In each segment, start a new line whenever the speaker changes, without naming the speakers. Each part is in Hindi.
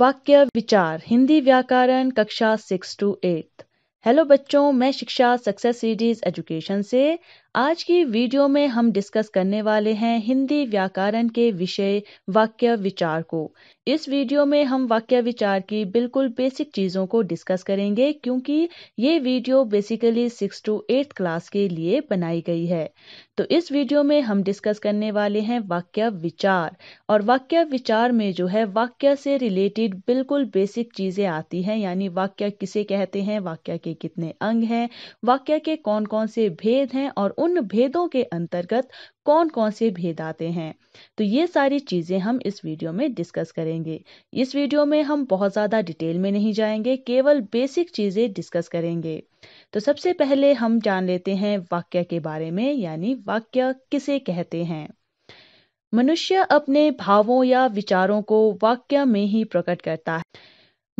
वाक्य विचार हिंदी व्याकरण कक्षा सिक्स टू एट हेलो बच्चों मैं शिक्षा सक्सेस सीरीज एजुकेशन से आज की वीडियो में हम डिस्कस करने वाले हैं हिंदी व्याकरण के विषय वाक्य विचार को इस वीडियो में हम वाक्य विचार की बिल्कुल बेसिक चीज़ों को डिस्कस करेंगे क्योंकि ये video basically six to eighth class के लिए बनाई गई है तो इस वीडियो में हम डिस्कस करने वाले हैं वाक्य विचार और वाक्य विचार में जो है वाक्य से रिलेटेड बिल्कुल बेसिक चीज़ें आती हैं यानी वाक्य किसे कहते हैं वाक्य के कितने अंग हैं वाक्य के कौन कौन से भेद हैं और उन भेदों के अंतर्गत कौन कौन से भेद आते हैं तो ये सारी चीज़ें हम इस वीडियो में डिस्कस करेंगे इस वीडियो में हम बहुत ज़्यादा डिटेल में नहीं जाएंगे केवल बेसिक चीज़ें डिस्कस करेंगे तो सबसे पहले हम जान लेते हैं वाक्य के बारे में यानी वाक्य किसे कहते हैं मनुष्य अपने भावों या विचारों को वाक्य में ही प्रकट करता है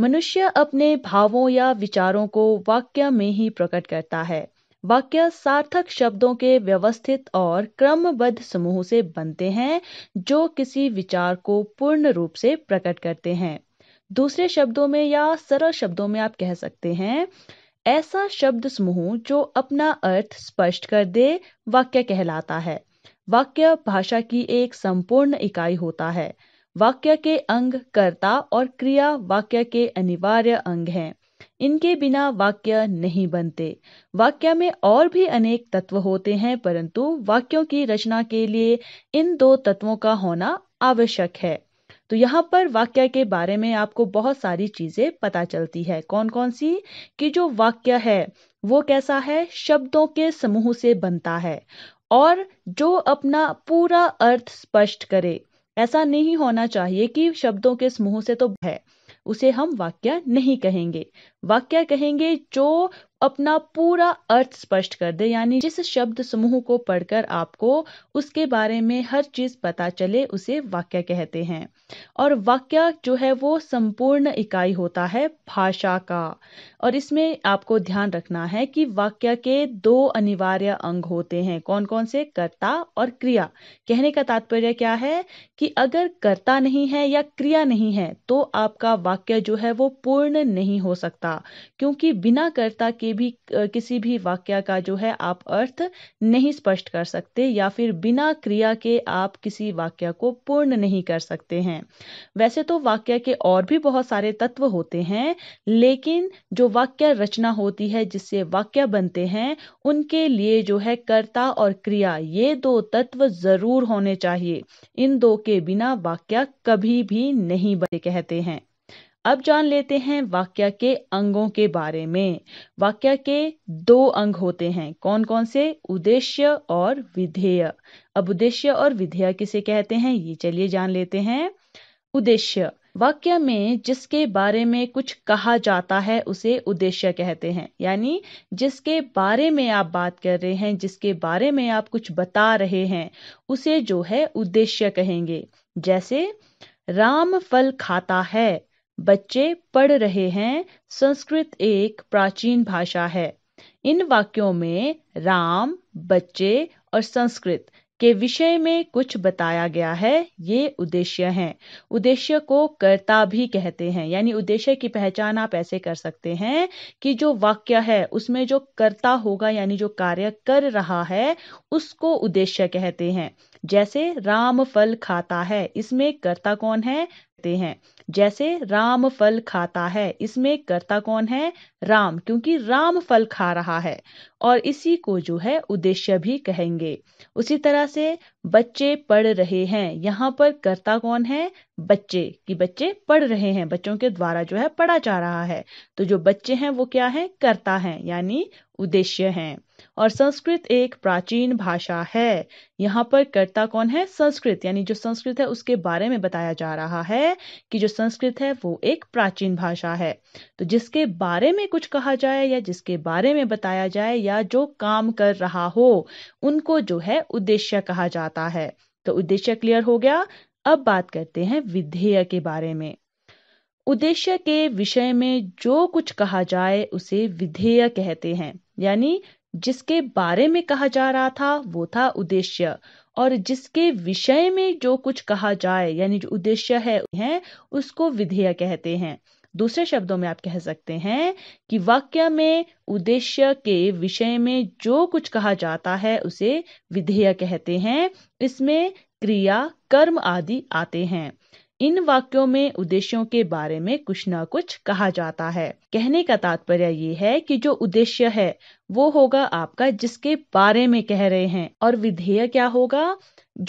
मनुष्य अपने भावों या विचारों को वाक्य में ही प्रकट करता है वाक्य सार्थक शब्दों के व्यवस्थित और क्रमबद्ध समूह से बनते हैं जो किसी विचार को पूर्ण रूप से प्रकट करते हैं दूसरे शब्दों में या सरल शब्दों में आप कह सकते हैं ऐसा शब्द समूह जो अपना अर्थ स्पष्ट कर दे वाक्य कहलाता है वाक्य भाषा की एक संपूर्ण इकाई होता है वाक्य के अंग कर्ता और क्रिया वाक्य के अनिवार्य अंग हैं इनके बिना वाक्य नहीं बनते वाक्य में और भी अनेक तत्व होते हैं परंतु वाक्यों की रचना के लिए इन दो तत्वों का होना आवश्यक है तो यहाँ पर वाक्य के बारे में आपको बहुत सारी चीजें पता चलती है कौन कौन सी कि जो वाक्य है वो कैसा है शब्दों के समूह से बनता है और जो अपना पूरा अर्थ स्पष्ट करे ऐसा नहीं होना चाहिए कि शब्दों के समूह से तो है उसे हम वाक्य नहीं कहेंगे वाक्य कहेंगे जो अपना पूरा अर्थ स्पष्ट कर दे यानी जिस शब्द समूह को पढ़कर आपको उसके बारे में हर चीज पता चले उसे वाक्य कहते हैं और वाक्य जो है वो संपूर्ण इकाई होता है भाषा का और इसमें आपको ध्यान रखना है कि वाक्य के दो अनिवार्य अंग होते हैं कौन कौन से कर्ता और क्रिया कहने का तात्पर्य क्या है कि अगर कर्ता नहीं है या क्रिया नहीं है तो आपका वाक्य जो है वो पूर्ण नहीं हो सकता क्योंकि बिना कर्ता के भी किसी भी वाक्य का जो है आप अर्थ नहीं स्पष्ट कर सकते या फिर बिना क्रिया के आप किसी वाक्य को पूर्ण नहीं कर सकते हैं वैसे तो वाक्य के और भी बहुत सारे तत्व होते हैं लेकिन जो वाक्य रचना होती है जिससे वाक्य बनते हैं उनके लिए जो है कर्ता और क्रिया ये दो तत्व जरूर होने चाहिए इन दो के बिना वाक्य कभी भी नहीं बने कहते हैं अब जान लेते हैं वाक्य के अंगों के बारे में वाक्य के दो अंग होते हैं कौन कौन से उद्देश्य और विधेय अब उद्देश्य और विधेय किसे कहते हैं ये चलिए जान लेते हैं उद्देश्य वाक्य में जिसके बारे में कुछ कहा जाता है उसे उद्देश्य कहते हैं यानी जिसके बारे में आप बात कर रहे हैं जिसके बारे में आप कुछ बता रहे हैं उसे जो है उद्देश्य कहेंगे जैसे राम फल खाता है बच्चे पढ़ रहे हैं संस्कृत एक प्राचीन भाषा है इन वाक्यों में राम बच्चे और संस्कृत के विषय में कुछ बताया गया है ये उद्देश्य हैं उद्देश्य को कर्ता भी कहते हैं यानी उद्देश्य की पहचान आप ऐसे कर सकते हैं कि जो वाक्य है उसमें जो कर्ता होगा यानी जो कार्य कर रहा है उसको उद्देश्य कहते हैं जैसे राम फल खाता है इसमें कर्ता कौन है सकते हैं जैसे राम फल खाता है इसमें कर्ता कौन है राम क्योंकि राम फल खा रहा है और इसी को जो है उद्देश्य भी कहेंगे उसी तरह से बच्चे पढ़ रहे हैं यहाँ पर कर्ता कौन है बच्चे कि बच्चे पढ़ रहे हैं बच्चों के द्वारा जो है पढ़ा जा रहा है तो जो बच्चे हैं वो क्या है कर्ता है यानी उद्देश्य हैं और संस्कृत एक प्राचीन भाषा है यहाँ पर कर्ता कौन है संस्कृत यानी जो संस्कृत है उसके बारे में बताया जा रहा है कि जो संस्कृत है वो एक प्राचीन भाषा है तो जिसके बारे में कुछ कहा जाए या जिसके बारे में बताया जाए या जो काम कर रहा हो उनको जो है उद्देश्य कहा जाता है तो उद्देश्य क्लियर हो गया अब बात करते हैं विधेय के बारे में उद्देश्य के विषय में जो कुछ कहा जाए उसे विधेय कहते हैं यानी जिसके बारे में कहा जा रहा था वो था उद्देश्य और जिसके विषय में जो कुछ कहा जाए यानी जो उद्देश्य है, है उसको विधेय कहते हैं दूसरे शब्दों में आप कह सकते हैं कि वाक्य में उद्देश्य के विषय में जो कुछ कहा जाता है उसे विधेय कहते हैं इसमें क्रिया कर्म आदि आते हैं इन वाक्यों में उद्देश्यों के बारे में कुछ ना कुछ कहा जाता है कहने का तात्पर्य ये है कि जो उद्देश्य है वो होगा आपका जिसके बारे में कह रहे हैं और विधेय क्या होगा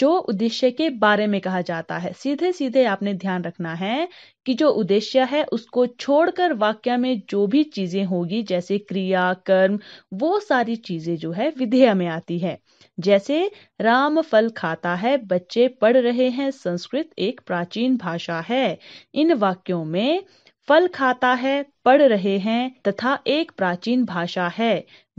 जो उद्देश्य के बारे में कहा जाता है सीधे सीधे आपने ध्यान रखना है कि जो उद्देश्य है उसको छोड़कर वाक्य में जो भी चीजें होगी जैसे क्रिया कर्म वो सारी चीजें जो है विधेय में आती है जैसे राम फल खाता है बच्चे पढ़ रहे हैं संस्कृत एक प्राचीन भाषा है इन वाक्यों में फल खाता है पढ़ रहे हैं तथा एक प्राचीन भाषा है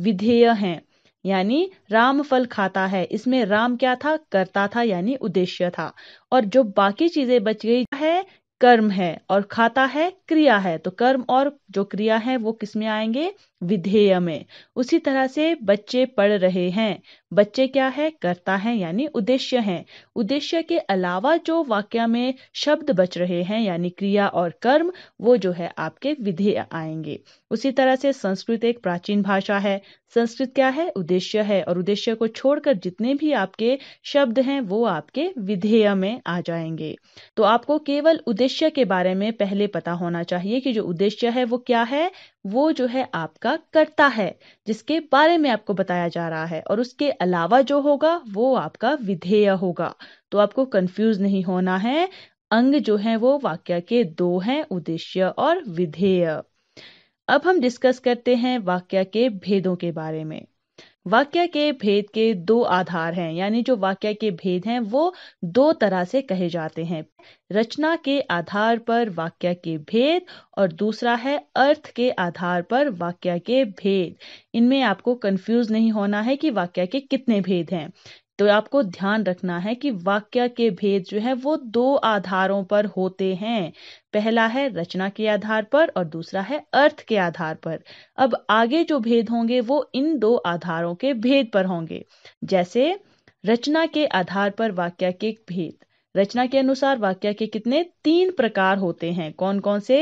विधेय है यानी राम फल खाता है इसमें राम क्या था करता था यानी उद्देश्य था और जो बाकी चीजें बच गई है कर्म है और खाता है क्रिया है तो कर्म और जो क्रिया है वो किसमें आएंगे विधेय में उसी तरह से बच्चे पढ़ रहे हैं बच्चे क्या है करता है यानी उद्देश्य है उद्देश्य के अलावा जो वाक्य में शब्द बच रहे हैं यानी क्रिया और कर्म वो जो है आपके विधेय आएंगे उसी तरह से संस्कृत एक प्राचीन भाषा है संस्कृत क्या है उद्देश्य है और उद्देश्य को छोड़कर जितने भी आपके शब्द हैं वो आपके विधेय में आ जाएंगे तो आपको केवल उद्देश्य के बारे में पहले पता होना चाहिए कि जो उद्देश्य है वो क्या है वो जो है आपका कर्ता है जिसके बारे में आपको बताया जा रहा है और उसके अलावा जो होगा वो आपका विधेय होगा तो आपको कंफ्यूज नहीं होना है अंग जो है वो वाक्य के दो हैं उद्देश्य और विधेय अब हम डिस्कस करते हैं वाक्य के भेदों के बारे में वाक्य के भेद के दो आधार हैं यानी जो वाक्य के भेद हैं वो दो तरह से कहे जाते हैं रचना के आधार पर वाक्य के भेद और दूसरा है अर्थ के आधार पर वाक्य के भेद इनमें आपको कंफ्यूज नहीं होना है कि वाक्य के कितने भेद हैं तो आपको ध्यान रखना है कि वाक्य के भेद जो है वो दो आधारों पर होते हैं पहला है रचना के आधार पर और दूसरा है अर्थ के आधार पर अब आगे जो भेद होंगे वो इन दो आधारों के भेद पर होंगे जैसे रचना के आधार पर वाक्य के भेद रचना के अनुसार वाक्य के कितने तीन प्रकार होते हैं कौन कौन से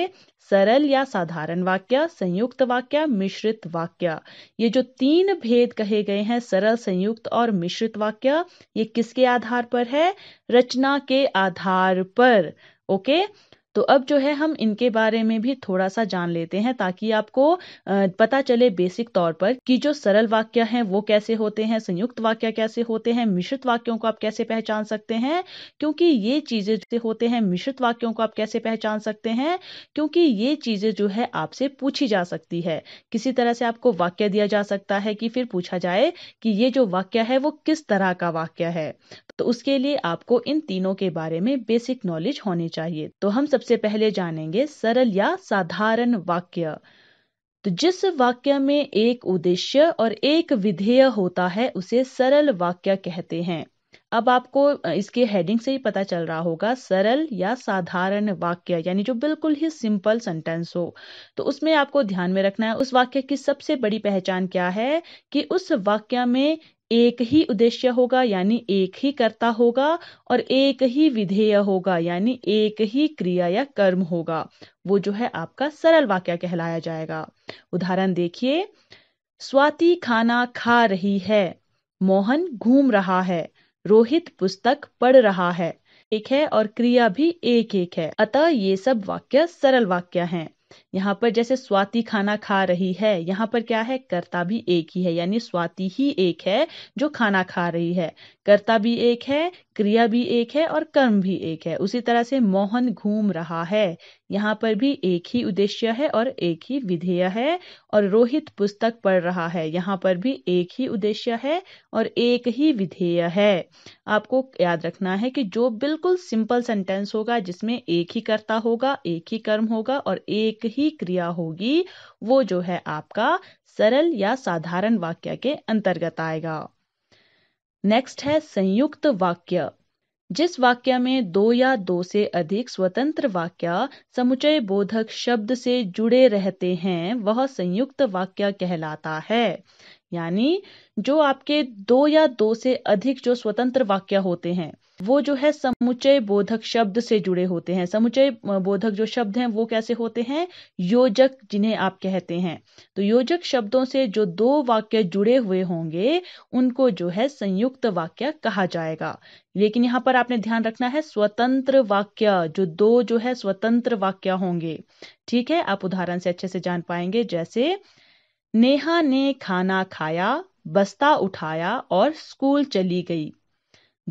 सरल या साधारण वाक्य संयुक्त वाक्य मिश्रित वाक्य ये जो तीन भेद कहे गए हैं सरल संयुक्त और मिश्रित वाक्य ये किसके आधार पर है रचना के आधार पर ओके तो अब जो है हम इनके बारे में भी थोड़ा सा जान लेते हैं ताकि आपको पता चले बेसिक तौर पर कि जो सरल वाक्य हैं वो कैसे होते हैं संयुक्त वाक्य कैसे होते हैं मिश्रित वाक्यों को आप कैसे पहचान सकते हैं क्योंकि ये चीजें जो होते हैं मिश्रित वाक्यों को आप कैसे पहचान सकते हैं क्योंकि ये चीजें जो है आपसे पूछी जा सकती है किसी तरह से आपको वाक्य दिया जा सकता है कि फिर पूछा जाए कि ये जो वाक्य है वो किस तरह का वाक्य है तो उसके लिए आपको इन तीनों के बारे में बेसिक नॉलेज होनी चाहिए तो हम सबसे पहले जानेंगे सरल या साधारण वाक्य तो जिस वाक्य में एक उद्देश्य और एक विधेय होता है उसे सरल वाक्य कहते हैं अब आपको इसके हेडिंग से ही पता चल रहा होगा सरल या साधारण वाक्य यानी जो बिल्कुल ही सिंपल सेंटेंस हो तो उसमें आपको ध्यान में रखना है उस वाक्य की सबसे बड़ी पहचान क्या है कि उस वाक्य में एक ही उद्देश्य होगा यानी एक ही कर्ता होगा और एक ही विधेय होगा यानी एक ही क्रिया या कर्म होगा वो जो है आपका सरल वाक्य कहलाया जाएगा उदाहरण देखिए स्वाति खाना खा रही है मोहन घूम रहा है रोहित पुस्तक पढ़ रहा है एक है और क्रिया भी एक एक है अतः ये सब वाक्य सरल वाक्य हैं यहाँ पर जैसे स्वाति खाना खा रही है यहाँ पर क्या है कर्ता भी एक ही है यानी स्वाति ही एक है जो खाना खा रही है कर्ता भी एक है क्रिया भी एक है और कर्म भी एक है उसी तरह से मोहन घूम रहा है यहाँ पर भी एक ही उद्देश्य है और एक ही विधेय है और रोहित पुस्तक पढ़ रहा है यहाँ पर भी एक ही उद्देश्य है और एक ही विधेय है आपको याद रखना है कि जो बिल्कुल सिंपल सेंटेंस होगा जिसमें एक ही कर्ता होगा एक ही कर्म होगा और एक ही ही क्रिया होगी वो जो है आपका सरल या साधारण वाक्य के अंतर्गत आएगा नेक्स्ट है संयुक्त वाक्य जिस वाक्य में दो या दो से अधिक स्वतंत्र वाक्य समुचय बोधक शब्द से जुड़े रहते हैं वह संयुक्त वाक्य कहलाता है यानी जो आपके दो या दो से अधिक जो स्वतंत्र वाक्य होते हैं वो जो है समुचय बोधक शब्द से जुड़े होते हैं समुचय बोधक जो शब्द हैं वो कैसे होते हैं योजक जिन्हें आप कहते हैं तो योजक शब्दों से जो दो वाक्य जुड़े हुए होंगे उनको जो है संयुक्त वाक्य कहा जाएगा लेकिन यहाँ पर आपने ध्यान रखना है स्वतंत्र वाक्य जो दो जो है स्वतंत्र वाक्य होंगे ठीक है आप उदाहरण से अच्छे से जान पाएंगे जैसे नेहा ने खाना खाया बस्ता उठाया और स्कूल चली गई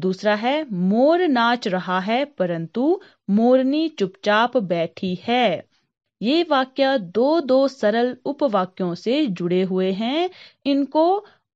दूसरा है मोर नाच रहा है परंतु मोरनी चुपचाप बैठी है ये वाक्य दो दो सरल उपवाक्यों से जुड़े हुए हैं इनको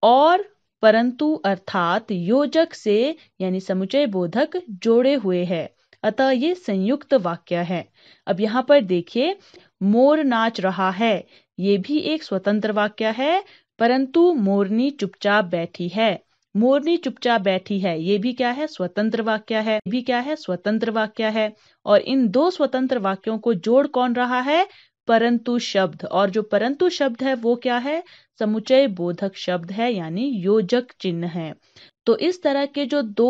और परंतु अर्थात योजक से यानी समुचय बोधक जोड़े हुए है अतः ये संयुक्त वाक्य है अब यहाँ पर देखिए मोर नाच रहा है ये भी एक स्वतंत्र वाक्य है परंतु मोरनी चुपचाप बैठी है मोरनी चुपचाप बैठी है ये भी क्या है स्वतंत्र वाक्य है भी क्या है स्वतंत्र वाक्य है और इन दो स्वतंत्र वाक्यों को जोड़ कौन रहा है परंतु शब्द और जो परंतु शब्द है वो क्या है समुचय बोधक शब्द है यानी योजक चिन्ह है तो इस तरह के जो दो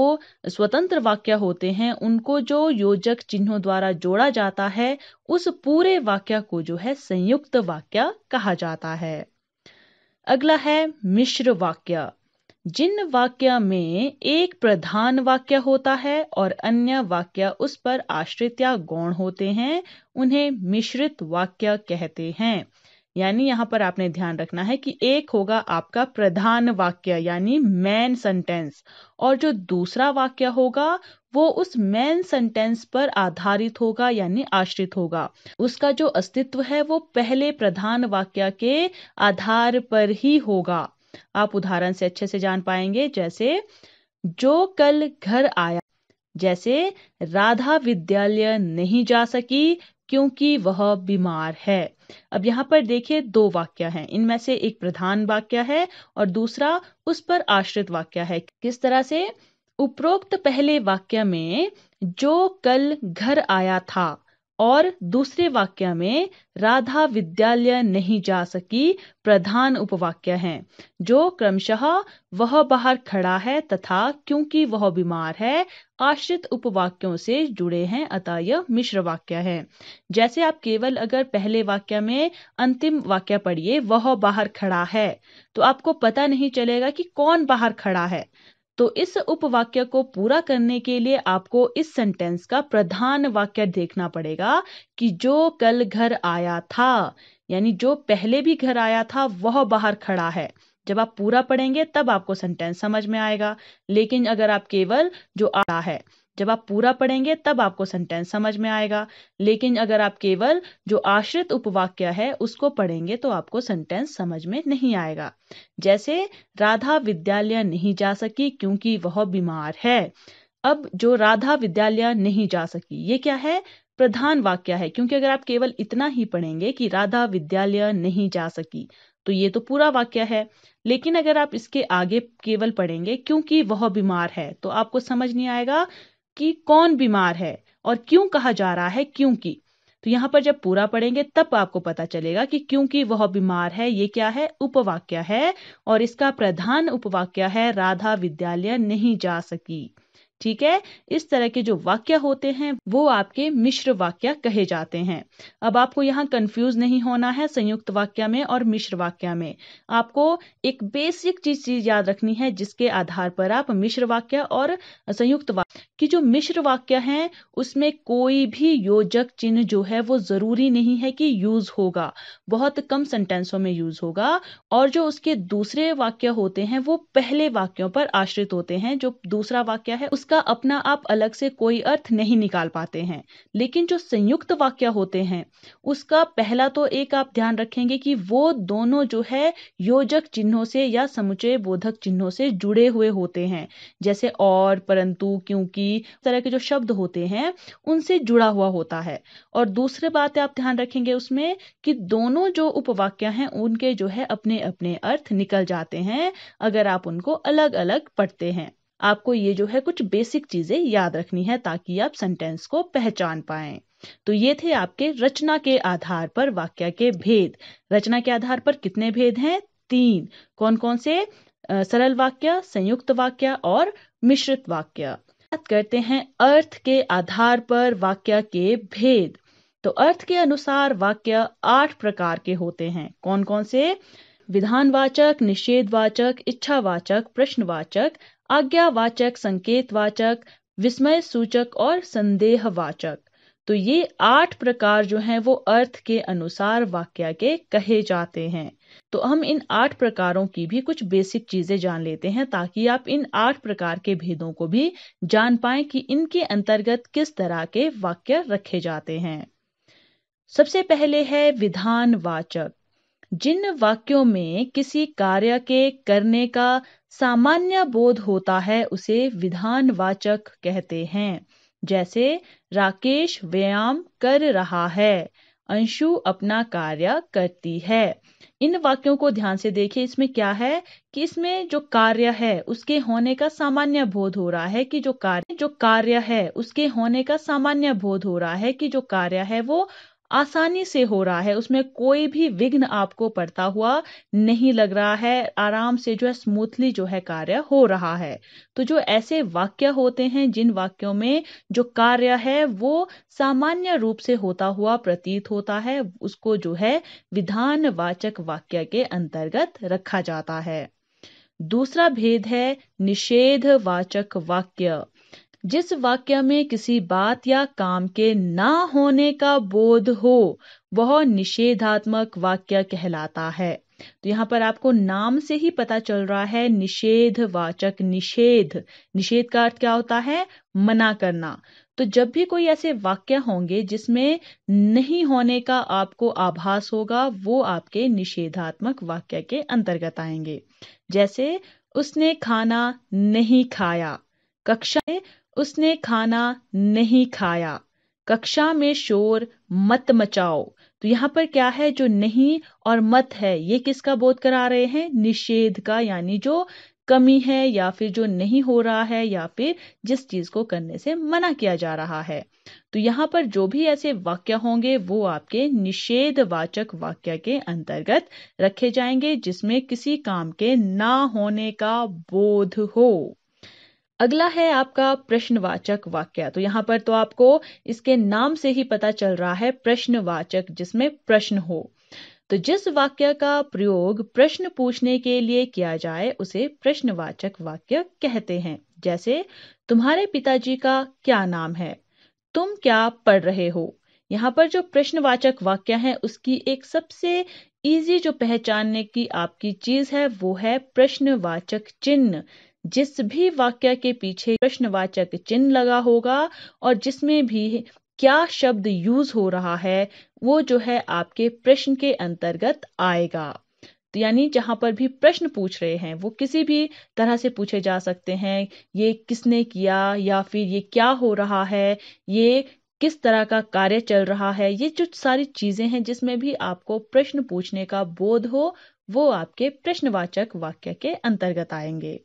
स्वतंत्र वाक्य होते हैं उनको जो योजक चिन्हों द्वारा जोड़ा जाता है उस पूरे वाक्य को जो है संयुक्त वाक्य कहा जाता है अगला है मिश्र वाक्य जिन वाक्य में एक प्रधान वाक्य होता है और अन्य वाक्य उस पर आश्रित या गौण होते हैं उन्हें मिश्रित वाक्य कहते हैं यानी यहाँ पर आपने ध्यान रखना है कि एक होगा आपका प्रधान वाक्य यानी मैन सेंटेंस और जो दूसरा वाक्य होगा वो उस मैन सेंटेंस पर आधारित होगा यानी आश्रित होगा उसका जो अस्तित्व है वो पहले प्रधान वाक्य के आधार पर ही होगा आप उदाहरण से अच्छे से जान पाएंगे जैसे जो कल घर आया जैसे राधा विद्यालय नहीं जा सकी क्योंकि वह बीमार है अब यहाँ पर देखिए दो वाक्य हैं इनमें से एक प्रधान वाक्य है और दूसरा उस पर आश्रित वाक्य है किस तरह से उपरोक्त पहले वाक्य में जो कल घर आया था और दूसरे वाक्य में राधा विद्यालय नहीं जा सकी प्रधान उपवाक्य है जो क्रमशः वह बाहर खड़ा है तथा क्योंकि वह बीमार है आश्रित उपवाक्यों से जुड़े हैं अतः यह मिश्र वाक्य है जैसे आप केवल अगर पहले वाक्य में अंतिम वाक्य पढ़िए वह बाहर खड़ा है तो आपको पता नहीं चलेगा कि कौन बाहर खड़ा है तो इस उपवाक्य को पूरा करने के लिए आपको इस सेंटेंस का प्रधान वाक्य देखना पड़ेगा कि जो कल घर आया था यानी जो पहले भी घर आया था वह बाहर खड़ा है जब आप पूरा पढ़ेंगे तब आपको सेंटेंस समझ में आएगा लेकिन अगर आप केवल जो आ है जब आप पूरा पढ़ेंगे तब आपको सेंटेंस समझ में आएगा लेकिन अगर आप केवल जो आश्रित उपवाक्य है उसको पढ़ेंगे तो आपको सेंटेंस समझ में नहीं आएगा जैसे राधा विद्यालय नहीं जा सकी क्योंकि वह बीमार है अब जो राधा विद्यालय नहीं जा सकी ये क्या है प्रधान वाक्य है क्योंकि अगर आप केवल इतना ही पढ़ेंगे कि राधा विद्यालय नहीं जा सकी तो ये तो पूरा वाक्य है लेकिन अगर आप इसके आगे केवल पढ़ेंगे क्योंकि वह बीमार है तो आपको समझ नहीं आएगा कि कौन बीमार है और क्यों कहा जा रहा है क्योंकि तो यहाँ पर जब पूरा पढ़ेंगे तब आपको पता चलेगा कि क्योंकि वह बीमार है ये क्या है उपवाक्य है और इसका प्रधान उपवाक्य है राधा विद्यालय नहीं जा सकी ठीक है इस तरह के जो वाक्य होते हैं वो आपके मिश्र वाक्य कहे जाते हैं अब आपको यहाँ कंफ्यूज नहीं होना है संयुक्त वाक्य में और मिश्र वाक्य में आपको एक बेसिक चीज चीज याद रखनी है जिसके आधार पर आप मिश्र वाक्य और संयुक्त वाक्य की जो मिश्र वाक्य है उसमें कोई भी योजक चिन्ह जो है वो जरूरी नहीं है कि यूज होगा बहुत कम सेंटेंसों में यूज होगा और जो उसके दूसरे वाक्य होते हैं वो पहले वाक्यों पर आश्रित होते हैं जो दूसरा वाक्य है उस इसका अपना आप अलग से कोई अर्थ नहीं निकाल पाते हैं लेकिन जो संयुक्त वाक्य होते हैं उसका पहला तो एक आप ध्यान रखेंगे कि वो दोनों जो है योजक चिन्हों से या समुचय बोधक चिन्हों से जुड़े हुए होते हैं जैसे और परंतु क्योंकि तरह के जो शब्द होते हैं उनसे जुड़ा हुआ होता है और दूसरी बात आप ध्यान रखेंगे उसमें कि दोनों जो उपवाक्य हैं उनके जो है अपने अपने अर्थ निकल जाते हैं अगर आप उनको अलग अलग पढ़ते हैं आपको ये जो है कुछ बेसिक चीजें याद रखनी है ताकि आप सेंटेंस को पहचान पाए तो ये थे आपके रचना के आधार पर वाक्य के भेद रचना के आधार पर कितने भेद हैं तीन कौन कौन से सरल वाक्य संयुक्त वाक्य और मिश्रित वाक्य बात करते हैं अर्थ के आधार पर वाक्य के भेद तो अर्थ के अनुसार वाक्य आठ प्रकार के होते हैं कौन कौन से विधानवाचक निषेधवाचक इच्छावाचक प्रश्नवाचक आज्ञावाचक संकेतवाचक विस्मय सूचक और संदेहवाचक तो ये आठ प्रकार जो हैं वो अर्थ के अनुसार वाक्य के कहे जाते हैं तो हम इन आठ प्रकारों की भी कुछ बेसिक चीजें जान लेते हैं ताकि आप इन आठ प्रकार के भेदों को भी जान पाए कि इनके अंतर्गत किस तरह के वाक्य रखे जाते हैं सबसे पहले है विधान वाचक जिन वाक्यों में किसी कार्य के करने का सामान्य बोध होता है उसे विधानवाचक कहते हैं जैसे राकेश व्यायाम कर रहा है अंशु अपना कार्य करती है इन वाक्यों को ध्यान से देखिए इसमें क्या है कि इसमें जो कार्य है उसके होने का सामान्य बोध हो रहा है कि जो कार्य जो कार्य है उसके होने का सामान्य बोध हो रहा है कि जो कार्य है वो आसानी से हो रहा है उसमें कोई भी विघ्न आपको पड़ता हुआ नहीं लग रहा है आराम से जो है स्मूथली जो है कार्य हो रहा है तो जो ऐसे वाक्य होते हैं जिन वाक्यों में जो कार्य है वो सामान्य रूप से होता हुआ प्रतीत होता है उसको जो है विधान वाचक वाक्य के अंतर्गत रखा जाता है दूसरा भेद है निषेधवाचक वाक्य जिस वाक्य में किसी बात या काम के ना होने का बोध हो वह निषेधात्मक वाक्य कहलाता है तो यहाँ पर आपको नाम से ही पता चल रहा है निषेध वाचक निषेध निषेध का अर्थ क्या होता है मना करना तो जब भी कोई ऐसे वाक्य होंगे जिसमें नहीं होने का आपको आभास होगा वो आपके निषेधात्मक वाक्य के अंतर्गत आएंगे जैसे उसने खाना नहीं खाया कक्षा में उसने खाना नहीं खाया कक्षा में शोर मत मचाओ तो यहाँ पर क्या है जो नहीं और मत है ये किसका बोध करा रहे हैं निषेध का यानी जो कमी है या फिर जो नहीं हो रहा है या फिर जिस चीज को करने से मना किया जा रहा है तो यहाँ पर जो भी ऐसे वाक्य होंगे वो आपके निषेध वाचक वाक्य के अंतर्गत रखे जाएंगे जिसमें किसी काम के ना होने का बोध हो अगला है आपका प्रश्नवाचक वाक्य तो यहाँ पर तो आपको इसके नाम से ही पता चल रहा है प्रश्नवाचक जिसमें प्रश्न हो तो जिस वाक्य का प्रयोग प्रश्न पूछने के लिए किया जाए उसे प्रश्नवाचक वाक्य कहते हैं जैसे तुम्हारे पिताजी का क्या नाम है तुम क्या पढ़ रहे हो यहाँ पर जो प्रश्नवाचक वाक्य है उसकी एक सबसे इजी जो पहचानने की आपकी चीज है वो है प्रश्नवाचक चिन्ह जिस भी वाक्य के पीछे प्रश्नवाचक चिन्ह लगा होगा और जिसमें भी क्या शब्द यूज हो रहा है वो जो है आपके प्रश्न के अंतर्गत आएगा तो यानी जहां पर भी प्रश्न पूछ रहे हैं वो किसी भी तरह से पूछे जा सकते हैं ये किसने किया या फिर ये क्या हो रहा है ये किस तरह का कार्य चल रहा है ये जो सारी चीजें हैं जिसमें भी आपको प्रश्न पूछने का बोध हो वो आपके प्रश्नवाचक वाक्य के अंतर्गत आएंगे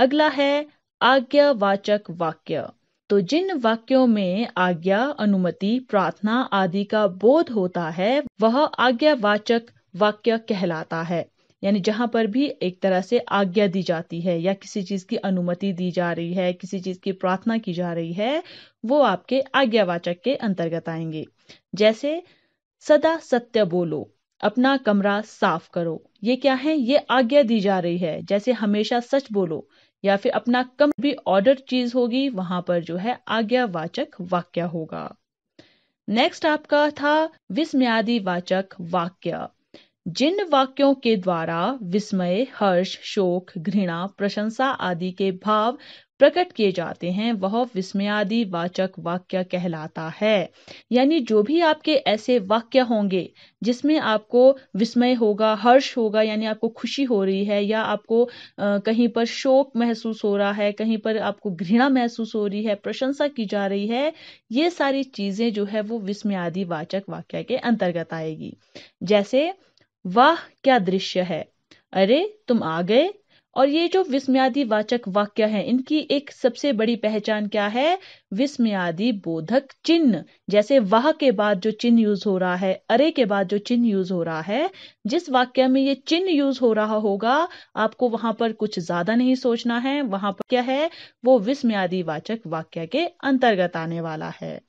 अगला है आज्ञावाचक वाक्य तो जिन वाक्यों में आज्ञा अनुमति प्रार्थना आदि का बोध होता है वह आज्ञावाचक वाक्य कहलाता है यानी जहां पर भी एक तरह से आज्ञा दी जाती है या किसी चीज की अनुमति दी जा रही है किसी चीज की प्रार्थना की जा रही है वो आपके आज्ञावाचक के अंतर्गत आएंगे जैसे सदा सत्य बोलो अपना कमरा साफ करो ये क्या है ये आज्ञा दी जा रही है जैसे हमेशा सच बोलो या फिर अपना कम भी ऑर्डर चीज होगी वहां पर जो है आज्ञावाचक वाक्य होगा नेक्स्ट आपका था विस्मयादि वाचक वाक्य जिन वाक्यों के द्वारा विस्मय हर्ष शोक घृणा प्रशंसा आदि के भाव प्रकट किए जाते हैं वह विस्मयादि वाचक वाक्य कहलाता है यानी जो भी आपके ऐसे वाक्य होंगे जिसमें आपको विस्मय होगा हर्ष होगा यानी आपको खुशी हो रही है या आपको आ, कहीं पर शोक महसूस हो रहा है कहीं पर आपको घृणा महसूस हो रही है प्रशंसा की जा रही है ये सारी चीजें जो है वो विस्मयादि वाचक वाक्य के अंतर्गत आएगी जैसे वाह क्या दृश्य है अरे तुम आ गए और ये जो विस्म्यादि वाचक वाक्य है इनकी एक सबसे बड़ी पहचान क्या है विस्म्यादि बोधक चिन्ह जैसे वाह के बाद जो चिन्ह यूज हो रहा है अरे के बाद जो चिन्ह यूज हो रहा है जिस वाक्य में ये चिन्ह यूज हो रहा होगा आपको वहां पर कुछ ज्यादा नहीं सोचना है वहां पर क्या है वो विस्म्यादि वाचक वाक्य के अंतर्गत आने वाला है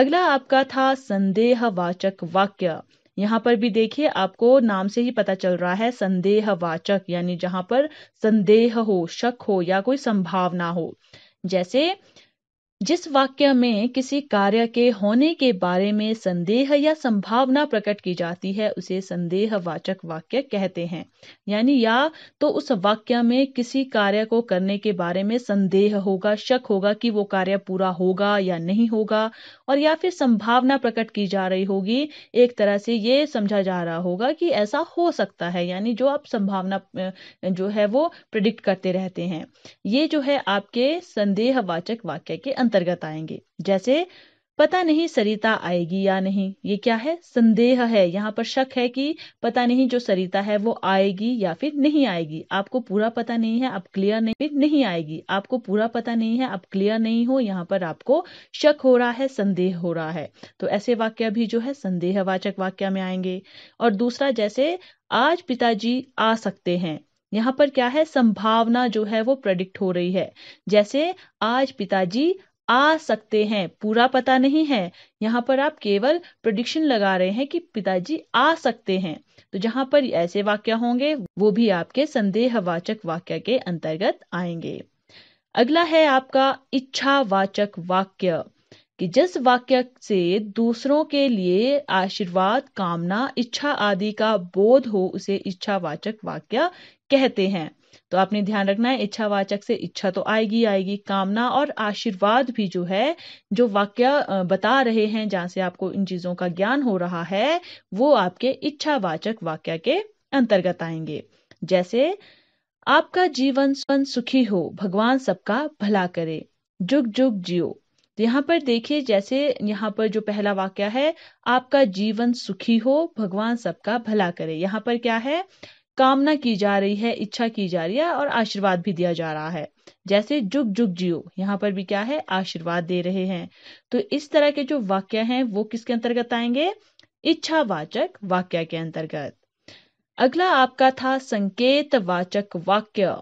अगला आपका था संदेह वाचक वाक्य यहाँ पर भी देखिए आपको नाम से ही पता चल रहा है संदेहवाचक यानी जहां पर संदेह हो शक हो या कोई संभावना हो जैसे जिस वाक्य में किसी कार्य के होने के बारे में संदेह या संभावना प्रकट की जाती है उसे संदेहवाचक वाक्य कहते हैं यानी या तो उस वाक्य में किसी कार्य को करने के बारे में संदेह होगा शक होगा कि वो कार्य पूरा होगा या नहीं होगा और या फिर संभावना प्रकट की जा रही होगी एक तरह से ये समझा जा रहा होगा कि ऐसा हो सकता है यानी जो आप संभावना जो है वो प्रिडिक्ट करते रहते हैं ये जो है आपके संदेहवाचक वाक्य के अंदर अंतर्गत आएंगे जैसे पता नहीं सरिता आएगी या नहीं ये क्या है संदेह है यहाँ पर शक है कि पता नहीं जो सरिता है वो आएगी या फिर नहीं आएगी आपको पूरा पता नहीं है आप क्लियर नहीं फिर नहीं आएगी आपको पूरा पता नहीं है आप क्लियर नहीं हो यहाँ पर आपको शक हो रहा है संदेह हो रहा है तो ऐसे वाक्य भी जो है संदेहवाचक वाक्य में आएंगे और दूसरा जैसे आज पिताजी आ सकते हैं यहाँ पर क्या है संभावना जो है वो प्रेडिक्ट हो रही है जैसे आज पिताजी आ सकते हैं पूरा पता नहीं है यहाँ पर आप केवल प्रडिक्शन लगा रहे हैं कि पिताजी आ सकते हैं तो जहां पर ऐसे वाक्य होंगे वो भी आपके संदेहवाचक वाक्य के अंतर्गत आएंगे अगला है आपका इच्छावाचक वाक्य कि जिस वाक्य से दूसरों के लिए आशीर्वाद कामना इच्छा आदि का बोध हो उसे इच्छावाचक वाक्य कहते हैं तो आपने ध्यान रखना है इच्छावाचक से इच्छा तो आएगी आएगी कामना और आशीर्वाद भी जो है जो वाक्य बता रहे हैं जहां से आपको इन चीजों का ज्ञान हो रहा है वो आपके इच्छावाचक वाक्य के अंतर्गत आएंगे जैसे आपका जीवन स्वन सुखी हो भगवान सबका भला करे जुग जुग जियो तो यहाँ पर देखिए जैसे यहाँ पर जो पहला वाक्य है आपका जीवन सुखी हो भगवान सबका भला करे यहाँ पर क्या है कामना की जा रही है इच्छा की जा रही है और आशीर्वाद भी दिया जा रहा है जैसे जुग जुग जियो यहाँ पर भी क्या है आशीर्वाद दे रहे हैं तो इस तरह के जो वाक्य हैं वो किसके अंतर्गत आएंगे इच्छावाचक वाक्य के अंतर्गत अगला आपका था संकेत वाचक वाक्य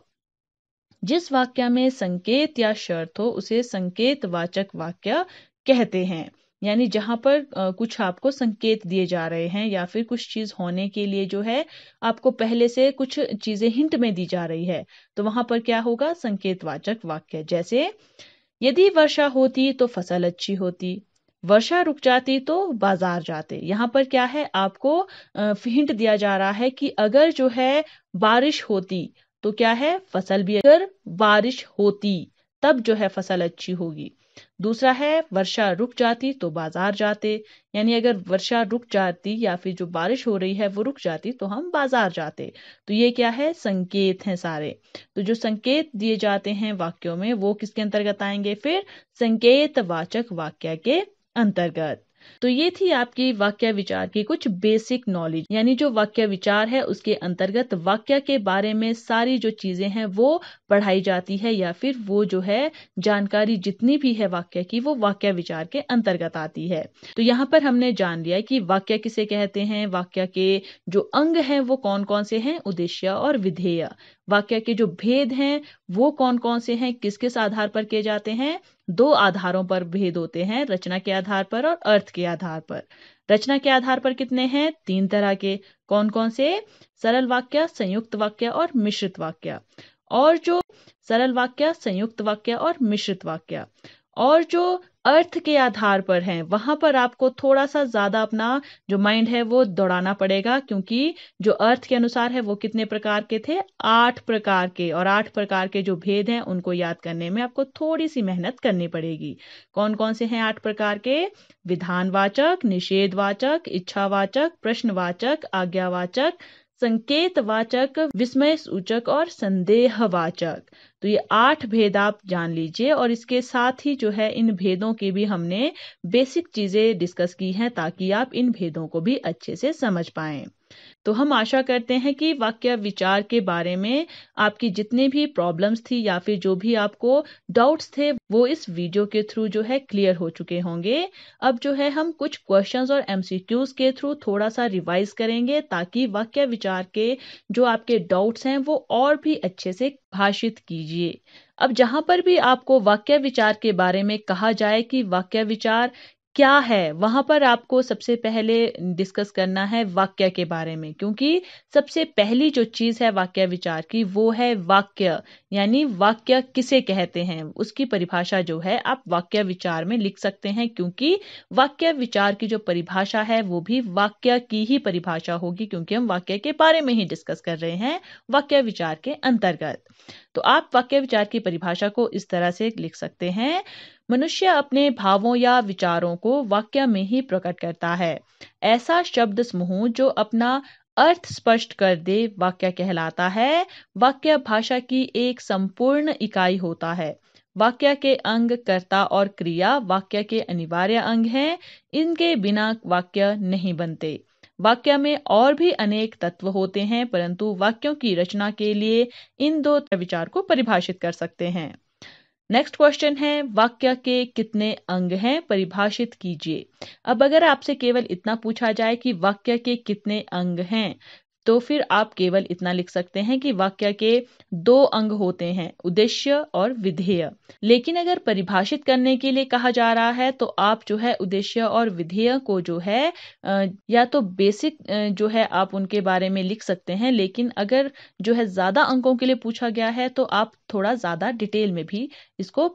जिस वाक्य में संकेत या शर्त हो उसे संकेत वाचक वाक्य कहते हैं यानी जहां पर कुछ आपको संकेत दिए जा रहे हैं या फिर कुछ चीज़ होने के लिए जो है आपको पहले से कुछ चीज़ें हिंट में दी जा रही है तो वहां पर क्या होगा संकेतवाचक वाक्य जैसे यदि वर्षा होती तो फसल अच्छी होती वर्षा रुक जाती तो बाजार जाते यहाँ पर क्या है आपको हिंट दिया जा रहा है कि अगर जो है बारिश होती तो क्या है फसल भी अगर बारिश होती तब जो है फसल अच्छी होगी दूसरा है वर्षा रुक जाती तो बाजार जाते यानी अगर वर्षा रुक जाती या फिर जो बारिश हो रही है वो रुक जाती तो हम बाजार जाते तो ये क्या है संकेत हैं सारे तो जो संकेत दिए जाते हैं वाक्यों में वो किसके अंतर्गत आएंगे फिर संकेत वाचक वाक्य के अंतर्गत तो ये थी आपकी वाक्य विचार की कुछ बेसिक नॉलेज यानी जो वाक्य विचार है उसके अंतर्गत वाक्य के बारे में सारी जो चीजें हैं वो पढ़ाई जाती है या फिर वो जो है जानकारी जितनी भी है वाक्य की वो वाक्य विचार के अंतर्गत आती है तो यहाँ पर हमने जान लिया कि वाक्य किसे कहते हैं वाक्य के जो अंग हैं वो कौन कौन से हैं उद्देश्य और विधेय वाक्य के जो भेद हैं वो कौन कौन से हैं किस किस आधार पर किए जाते हैं दो आधारों पर भेद होते हैं रचना के आधार पर और अर्थ के आधार पर रचना के आधार पर कितने हैं तीन तरह के कौन कौन से सरल वाक्य संयुक्त वाक्य और मिश्रित वाक्य और जो सरल वाक्य संयुक्त वाक्य और मिश्रित वाक्य और जो अर्थ के आधार पर हैं वहां पर आपको थोड़ा सा ज्यादा अपना जो माइंड है वो दौड़ाना पड़ेगा क्योंकि जो अर्थ के अनुसार है वो कितने प्रकार के थे आठ प्रकार के और आठ प्रकार के जो भेद हैं उनको याद करने में आपको थोड़ी सी मेहनत करनी पड़ेगी कौन कौन से हैं आठ प्रकार के विधानवाचक निषेधवाचक इच्छावाचक प्रश्नवाचक आज्ञावाचक संकेत वाचक विस्मय सूचक और संदेह वाचक तो ये आठ भेद आप जान लीजिए और इसके साथ ही जो है इन भेदों की भी हमने बेसिक चीजें डिस्कस की हैं ताकि आप इन भेदों को भी अच्छे से समझ पाएं तो हम आशा करते हैं कि वाक्य विचार के बारे में आपकी जितने भी प्रॉब्लम्स थी या फिर जो भी आपको डाउट्स थे वो इस वीडियो के थ्रू जो है क्लियर हो चुके होंगे अब जो है हम कुछ क्वेश्चंस और एमसीक्यूज के थ्रू थोड़ा सा रिवाइज करेंगे ताकि वाक्य विचार के जो आपके डाउट्स हैं वो और भी अच्छे से भाषित कीजिए अब जहां पर भी आपको वाक्य विचार के बारे में कहा जाए कि वाक्य विचार क्या है वहां पर आपको सबसे पहले डिस्कस करना है वाक्य के बारे में क्योंकि सबसे पहली जो चीज है वाक्य विचार की वो है वाक्य यानी वाक्य किसे कहते हैं उसकी परिभाषा जो है आप वाक्य विचार में लिख सकते हैं क्योंकि वाक्य विचार की जो परिभाषा है वो भी वाक्य की ही परिभाषा होगी क्योंकि हम वाक्य के बारे में ही डिस्कस कर रहे हैं वाक्य विचार के अंतर्गत तो आप वाक्य विचार की परिभाषा को इस तरह से लिख सकते हैं मनुष्य अपने भावों या विचारों को वाक्य में ही प्रकट करता है ऐसा शब्द समूह जो अपना अर्थ स्पष्ट कर दे वाक्य कहलाता है वाक्य भाषा की एक संपूर्ण इकाई होता है वाक्य के अंग कर्ता और क्रिया वाक्य के अनिवार्य अंग हैं इनके बिना वाक्य नहीं बनते वाक्य में और भी अनेक तत्व होते हैं परंतु वाक्यों की रचना के लिए इन दो विचार को परिभाषित कर सकते हैं नेक्स्ट क्वेश्चन है वाक्य के कितने अंग हैं परिभाषित कीजिए अब अगर आपसे केवल इतना पूछा जाए कि वाक्य के कितने अंग हैं तो फिर आप केवल इतना लिख सकते हैं कि वाक्य के दो अंग होते हैं उद्देश्य और विधेय लेकिन अगर परिभाषित करने के लिए कहा जा रहा है तो आप जो है उद्देश्य और विधेय को जो है या तो बेसिक जो है आप उनके बारे में लिख सकते हैं लेकिन अगर जो है ज्यादा अंकों के लिए पूछा गया है तो आप थोड़ा ज्यादा डिटेल में भी इसको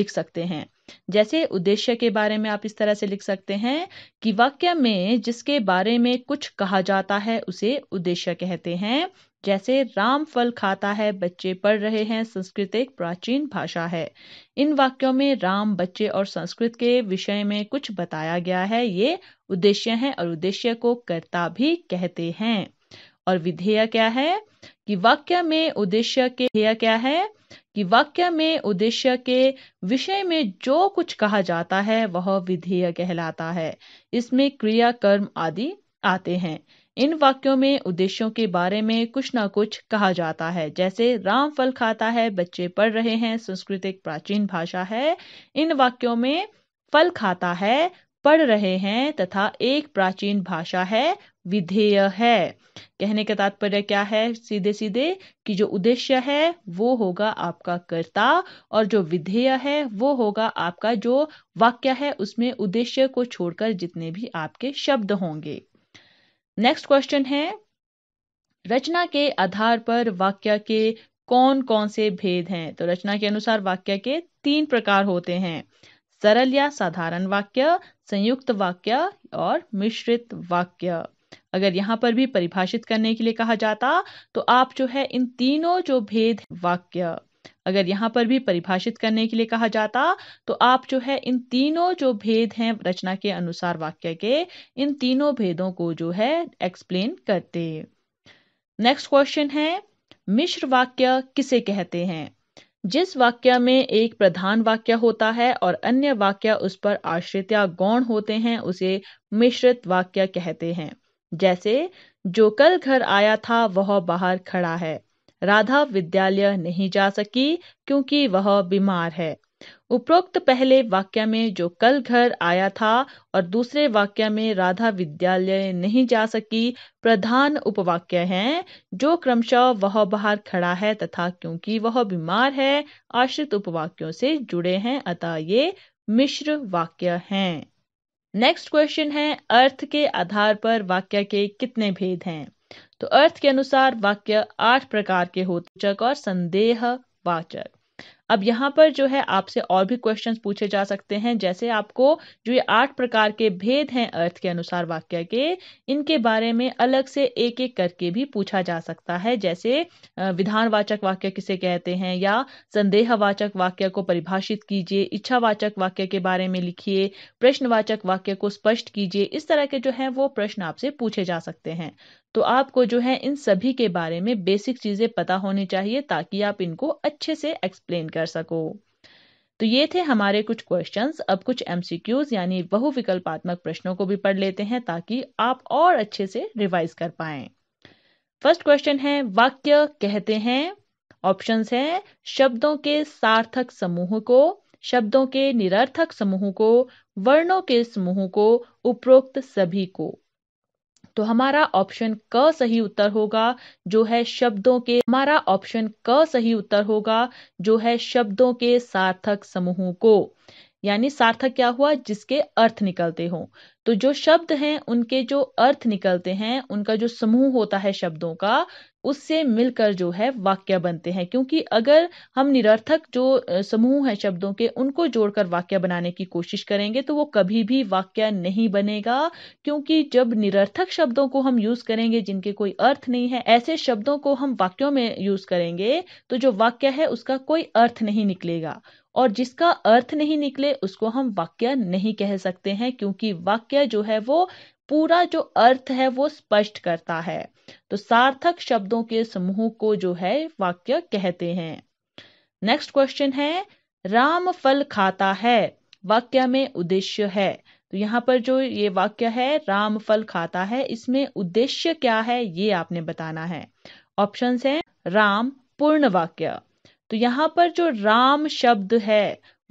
लिख सकते हैं जैसे उद्देश्य के बारे में आप इस तरह से लिख सकते हैं कि वाक्य में जिसके बारे में कुछ कहा जाता है उसे उद्देश्य कहते हैं जैसे राम फल खाता है बच्चे पढ़ रहे हैं संस्कृत एक प्राचीन भाषा है इन वाक्यों में राम बच्चे और संस्कृत के विषय में कुछ बताया गया है ये उद्देश्य है और उद्देश्य को कर्ता भी कहते हैं और विधेय क्या है कि वाक्य में उद्देश्य के क्या है कि वाक्य में उद्देश्य के विषय में जो कुछ कहा जाता है वह विधेय कहलाता है इसमें क्रिया कर्म आदि आते हैं इन वाक्यों में उद्देश्यों के बारे में कुछ ना कुछ कहा जाता है जैसे राम फल खाता है बच्चे पढ़ रहे हैं संस्कृत एक प्राचीन भाषा है इन वाक्यों में फल खाता है पढ़ रहे हैं तथा एक प्राचीन भाषा है विधेय है कहने का तात्पर्य क्या है सीधे सीधे कि जो उद्देश्य है वो होगा आपका कर्ता और जो विधेय है वो होगा आपका जो वाक्य है उसमें उद्देश्य को छोड़कर जितने भी आपके शब्द होंगे नेक्स्ट क्वेश्चन है रचना के आधार पर वाक्य के कौन कौन से भेद हैं तो रचना के अनुसार वाक्य के तीन प्रकार होते हैं सरल या साधारण वाक्य संयुक्त वाक्य और मिश्रित वाक्य अगर यहाँ पर भी परिभाषित करने के लिए कहा जाता तो आप जो है इन तीनों जो भेद वाक्य अगर यहाँ पर भी परिभाषित करने के लिए कहा जाता तो आप जो है इन तीनों जो भेद हैं रचना के अनुसार वाक्य के इन तीनों भेदों को जो है एक्सप्लेन करते नेक्स्ट क्वेश्चन है मिश्र वाक्य किसे कहते हैं जिस वाक्य में एक प्रधान वाक्य होता है और अन्य वाक्य उस पर आश्रित या गौण होते हैं उसे मिश्रित वाक्य कहते हैं जैसे जो कल घर आया था वह बाहर खड़ा है राधा विद्यालय नहीं जा सकी क्योंकि वह बीमार है उपरोक्त पहले वाक्य में जो कल घर आया था और दूसरे वाक्य में राधा विद्यालय नहीं जा सकी प्रधान उपवाक्य हैं जो क्रमशः वह बाहर खड़ा है तथा क्योंकि वह बीमार है आश्रित उपवाक्यों से जुड़े हैं अतः ये मिश्र वाक्य हैं नेक्स्ट क्वेश्चन है अर्थ के आधार पर वाक्य के कितने भेद हैं तो अर्थ के अनुसार वाक्य आठ प्रकार के होचक और संदेह वाचक अब यहाँ पर जो है आपसे और भी क्वेश्चन पूछे जा सकते हैं जैसे आपको जो ये आठ प्रकार के भेद हैं अर्थ के अनुसार वाक्य के इनके बारे में अलग से एक एक करके भी पूछा जा सकता है जैसे विधानवाचक वाक्य किसे कहते हैं या संदेहवाचक वाक्य को परिभाषित कीजिए इच्छावाचक वाक्य के बारे में लिखिए प्रश्नवाचक वाक्य को स्पष्ट कीजिए इस तरह के जो है वो प्रश्न आपसे पूछे जा सकते हैं तो आपको जो है इन सभी के बारे में बेसिक चीज़ें पता होनी चाहिए ताकि आप इनको अच्छे से एक्सप्लेन कर सको तो ये थे हमारे कुछ क्वेश्चंस अब कुछ एमसीक्यूज यानी बहुविकल्पात्मक प्रश्नों को भी पढ़ लेते हैं ताकि आप और अच्छे से रिवाइज कर पाए फर्स्ट क्वेश्चन है वाक्य कहते हैं ऑप्शन है शब्दों के सार्थक समूह को शब्दों के निरर्थक समूह को वर्णों के समूह को उपरोक्त सभी को तो हमारा ऑप्शन क सही उत्तर होगा जो है शब्दों के हमारा ऑप्शन क सही उत्तर होगा जो है शब्दों के सार्थक समूहों को यानी सार्थक क्या हुआ जिसके अर्थ निकलते हो तो जो शब्द हैं उनके जो अर्थ निकलते हैं उनका जो समूह होता है शब्दों का उससे मिलकर जो है वाक्य बनते हैं क्योंकि अगर हम निरर्थक जो समूह है शब्दों के उनको जोड़कर वाक्य बनाने की कोशिश करेंगे तो वो कभी भी वाक्य नहीं बनेगा क्योंकि जब निरर्थक शब्दों को हम यूज करेंगे जिनके कोई अर्थ नहीं है ऐसे शब्दों को हम वाक्यों में यूज करेंगे तो जो वाक्य है उसका कोई अर्थ नहीं निकलेगा और जिसका अर्थ नहीं निकले उसको हम वाक्य नहीं कह सकते हैं क्योंकि वाक्य जो है वो पूरा जो अर्थ है वो स्पष्ट करता है तो सार्थक शब्दों के समूह को जो है वाक्य कहते हैं नेक्स्ट क्वेश्चन है राम फल खाता है वाक्य में उद्देश्य है तो यहाँ पर जो ये वाक्य है राम फल खाता है इसमें उद्देश्य क्या है ये आपने बताना है ऑप्शन है राम पूर्ण वाक्य तो यहाँ पर जो राम शब्द है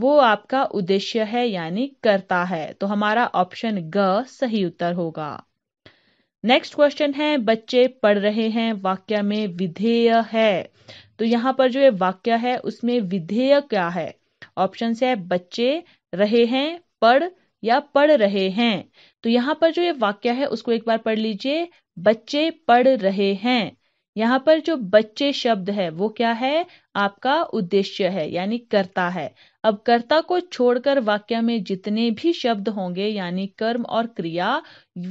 वो आपका उद्देश्य है यानी करता है तो हमारा ऑप्शन ग सही उत्तर होगा नेक्स्ट क्वेश्चन है बच्चे पढ़ रहे हैं वाक्य में विधेय है तो यहाँ पर जो ये वाक्य है उसमें विधेय क्या है ऑप्शन है बच्चे रहे हैं पढ़ या पढ़ रहे हैं तो यहाँ पर जो ये वाक्य है उसको एक बार पढ़ लीजिए बच्चे पढ़ रहे हैं यहाँ पर जो बच्चे शब्द है वो क्या है आपका उद्देश्य है यानी करता है अब कर्ता को छोड़कर वाक्य में जितने भी शब्द होंगे यानी कर्म और क्रिया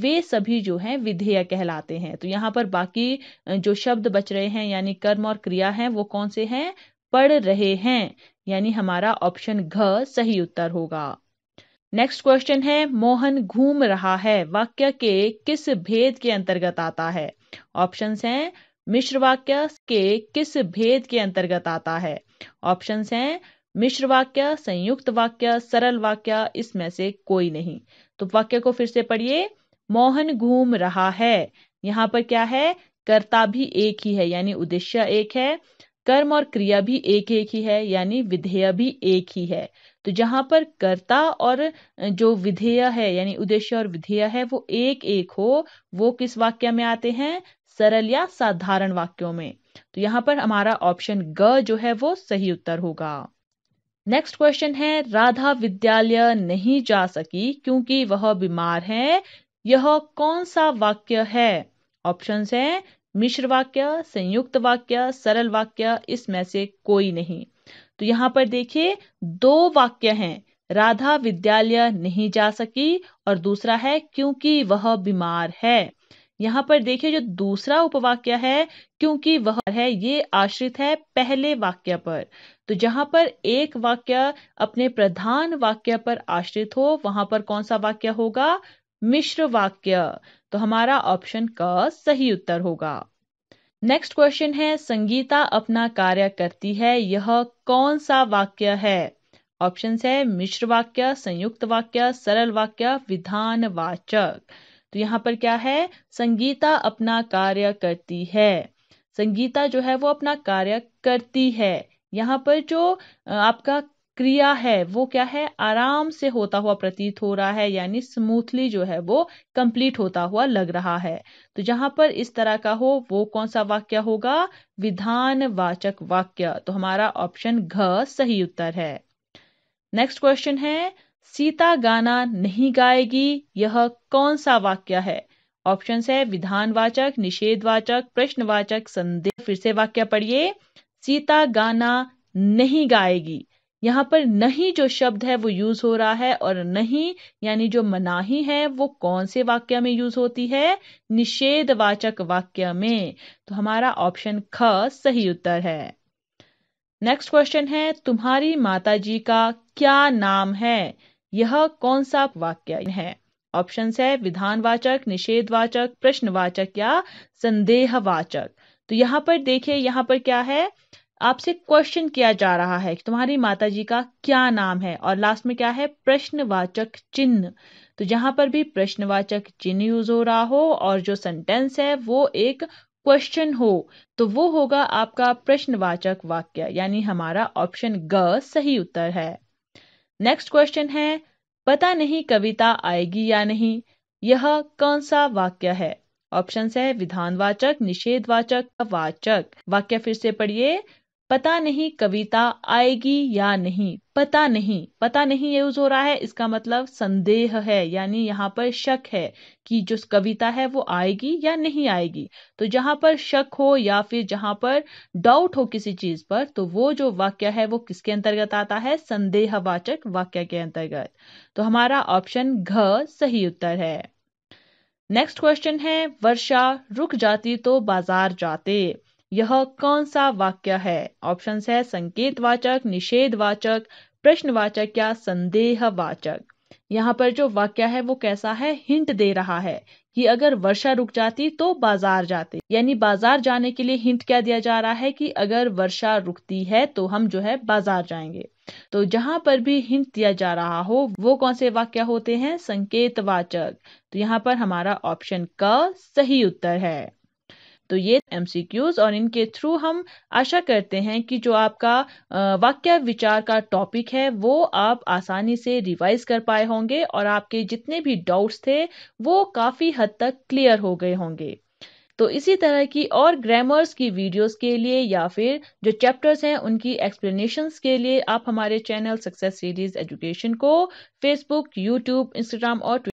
वे सभी जो हैं विधेय कहलाते हैं तो यहाँ पर बाकी जो शब्द बच रहे हैं यानी कर्म और क्रिया हैं वो कौन से हैं पढ़ रहे हैं यानी हमारा ऑप्शन घ सही उत्तर होगा नेक्स्ट क्वेश्चन है मोहन घूम रहा है वाक्य के किस भेद के अंतर्गत आता है ऑप्शंस हैं मिश्र वाक्य के किस भेद के अंतर्गत आता है ऑप्शंस हैं मिश्र वाक्य संयुक्त वाक्य सरल वाक्य इसमें से कोई नहीं तो वाक्य को फिर से पढ़िए मोहन घूम रहा है यहाँ पर क्या है कर्ता भी एक ही है यानी उद्देश्य एक है कर्म और क्रिया भी एक एक ही है यानी विधेय भी एक ही है तो जहां पर कर्ता और जो विधेय है यानी उद्देश्य और विधेय है वो एक एक हो वो किस वाक्य में आते हैं सरल या साधारण वाक्यों में तो यहाँ पर हमारा ऑप्शन ग जो है वो सही उत्तर होगा नेक्स्ट क्वेश्चन है राधा विद्यालय नहीं जा सकी क्योंकि वह बीमार है यह कौन सा वाक्य है ऑप्शन है मिश्र वाक्य संयुक्त वाक्य सरल वाक्य इसमें से कोई नहीं तो यहाँ पर देखिए दो वाक्य हैं राधा विद्यालय नहीं जा सकी और दूसरा है क्योंकि वह बीमार है यहाँ पर देखिए जो दूसरा उपवाक्य है क्योंकि वह है ये आश्रित है पहले वाक्य पर तो जहां पर एक वाक्य अपने प्रधान वाक्य पर आश्रित हो वहां पर कौन सा वाक्य होगा मिश्र वाक्य तो हमारा ऑप्शन क सही उत्तर होगा नेक्स्ट क्वेश्चन है संगीता अपना कार्य करती है यह कौन सा वाक्य है ऑप्शन है मिश्र वाक्य संयुक्त वाक्य सरल वाक्य विधान वाचक तो यहाँ पर क्या है संगीता अपना कार्य करती है संगीता जो है वो अपना कार्य करती है यहाँ पर जो आपका क्रिया है वो क्या है आराम से होता हुआ प्रतीत हो रहा है यानी स्मूथली जो है वो कंप्लीट होता हुआ लग रहा है तो जहां पर इस तरह का हो वो कौन सा वाक्य होगा विधान वाचक वाक्य तो हमारा ऑप्शन घ सही उत्तर है नेक्स्ट क्वेश्चन है सीता गाना नहीं गाएगी यह कौन सा वाक्य है ऑप्शन है विधानवाचक निषेधवाचक प्रश्नवाचक संदेह फिर से वाक्य पढ़िए सीता गाना नहीं गाएगी यहाँ पर नहीं जो शब्द है वो यूज हो रहा है और नहीं यानी जो मनाही है वो कौन से वाक्य में यूज होती है निषेधवाचक वाक्य में तो हमारा ऑप्शन ख सही उत्तर है नेक्स्ट क्वेश्चन है तुम्हारी माताजी का क्या नाम है यह कौन सा वाक्य है ऑप्शन है विधानवाचक निषेधवाचक प्रश्नवाचक या संदेहवाचक तो यहाँ पर देखिए यहाँ पर क्या है आपसे क्वेश्चन किया जा रहा है कि तुम्हारी माता जी का क्या नाम है और लास्ट में क्या है प्रश्नवाचक चिन्ह तो यहाँ पर भी प्रश्नवाचक चिन्ह यूज हो रहा हो और जो सेंटेंस है वो एक क्वेश्चन हो तो वो होगा आपका प्रश्नवाचक वाक्य यानी हमारा ऑप्शन ग सही उत्तर है नेक्स्ट क्वेश्चन है पता नहीं कविता आएगी या नहीं यह कौन सा वाक्य है ऑप्शन है विधानवाचक निषेधवाचक वाचक वाक्य फिर से पढ़िए पता नहीं कविता आएगी या नहीं पता नहीं पता नहीं यूज हो रहा है इसका मतलब संदेह है यानी यहाँ पर शक है कि जो कविता है वो आएगी या नहीं आएगी तो जहां पर शक हो या फिर जहां पर डाउट हो किसी चीज पर तो वो जो वाक्य है वो किसके अंतर्गत आता है संदेहवाचक वाक्य के अंतर्गत तो हमारा ऑप्शन घ सही उत्तर है नेक्स्ट क्वेश्चन है वर्षा रुक जाती तो बाजार जाते यह कौन सा वाक्य है ऑप्शन है संकेतवाचक निषेधवाचक प्रश्नवाचक या संदेहवाचक यहाँ पर जो वाक्य है वो कैसा है हिंट दे रहा है कि अगर वर्षा रुक जाती तो बाजार जाते यानी बाजार जाने के लिए हिंट क्या दिया जा रहा है कि अगर वर्षा रुकती है तो हम जो है बाजार जाएंगे तो जहां पर भी हिंट दिया जा रहा हो वो कौन से वाक्य होते हैं संकेतवाचक तो यहाँ पर हमारा ऑप्शन क सही उत्तर है तो ये एम और इनके थ्रू हम आशा करते हैं कि जो आपका वाक्य विचार का टॉपिक है वो आप आसानी से रिवाइज कर पाए होंगे और आपके जितने भी डाउट्स थे वो काफ़ी हद तक क्लियर हो गए होंगे तो इसी तरह की और ग्रामर्स की वीडियोस के लिए या फिर जो चैप्टर्स हैं उनकी एक्सप्लेनेशन के लिए आप हमारे चैनल सक्सेस सीरीज एजुकेशन को फेसबुक यूट्यूब इंस्टाग्राम और